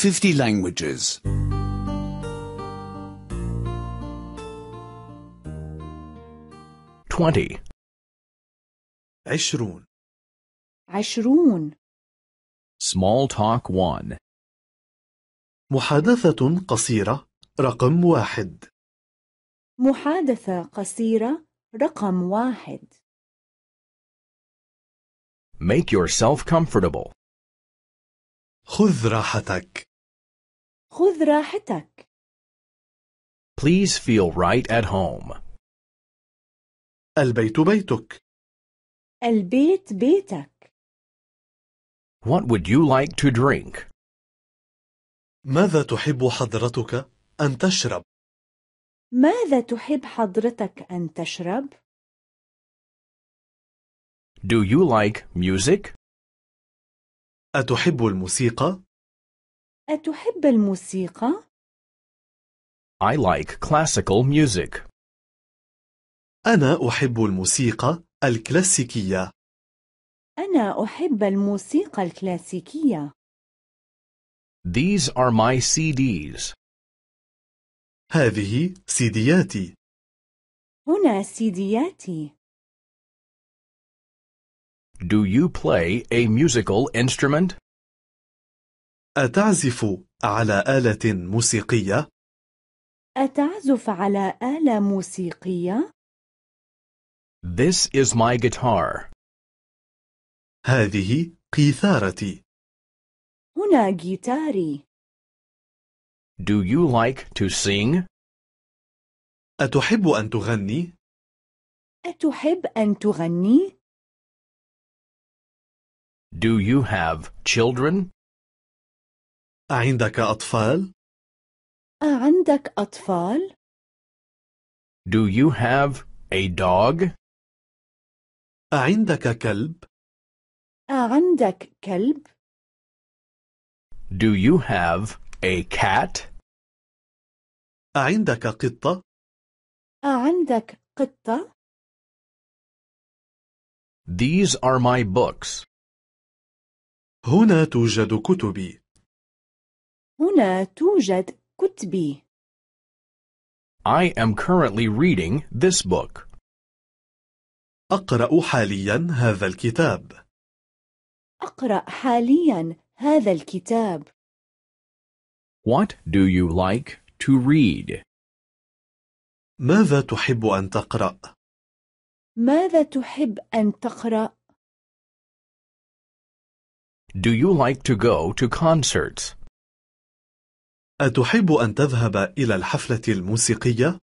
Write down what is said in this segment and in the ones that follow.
50 languages. 20 عشرون عشرون Small Talk one. محادثة قصيرة رقم واحد محادثة قصيرة رقم واحد Make yourself comfortable. خذ راحتك. خذ راحتك. Please feel right at home. البيت بيتك. البيت بيتك. What would you like to drink? ماذا تحب حضرتك أن تشرب؟ ماذا تحب حضرتك أن تشرب؟ Do you like music? أتحب الموسيقى؟ أتحب الموسيقى؟ I like classical music. أنا أحب الموسيقى الكلاسيكية. أنا أحب الموسيقى الكلاسيكية. These are my CDs. هذه سيدياتي. هنا سيدياتي. Do you play a musical instrument? أتعزف على آلة موسيقية؟ أتعزف على آلة موسيقية؟ This is my guitar. هذه قيثارتي. هنا جيتاري. Do you like to sing? أتحب أن تغني؟ أتحب أن تغني؟ Do you have children? أعندك أطفال؟ أعندك أطفال؟ Do you have a dog? أعندك كلب؟ أعندك كلب؟ Do you have a cat? أعندك قطة؟ أعندك قطة؟ These are my books. هنا توجد كتبي. هنا توجد كتبي. I am currently reading this book. أقرأ حاليا هذا الكتاب. أقرأ حاليا هذا الكتاب. What do you like to read? ماذا تحب أن تقرأ؟ ماذا تحب أن تقرأ؟ Do you like to go to concerts? أتحب أن تذهب إلى الحفلة الموسيقية؟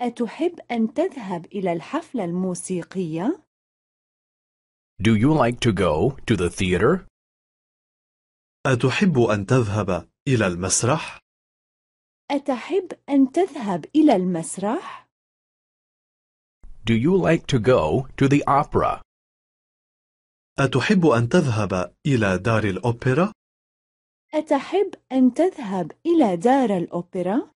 أتحب أن تذهب إلى الحفلة الموسيقية؟ Do you like to go to the theater? أتحب أن تذهب إلى المسرح؟ أتحب أن تذهب إلى المسرح؟ Do you like to go to the opera? أتحب أن تذهب إلى دار الأوبرا؟ أتحب أن تذهب إلى دار الأوبرا؟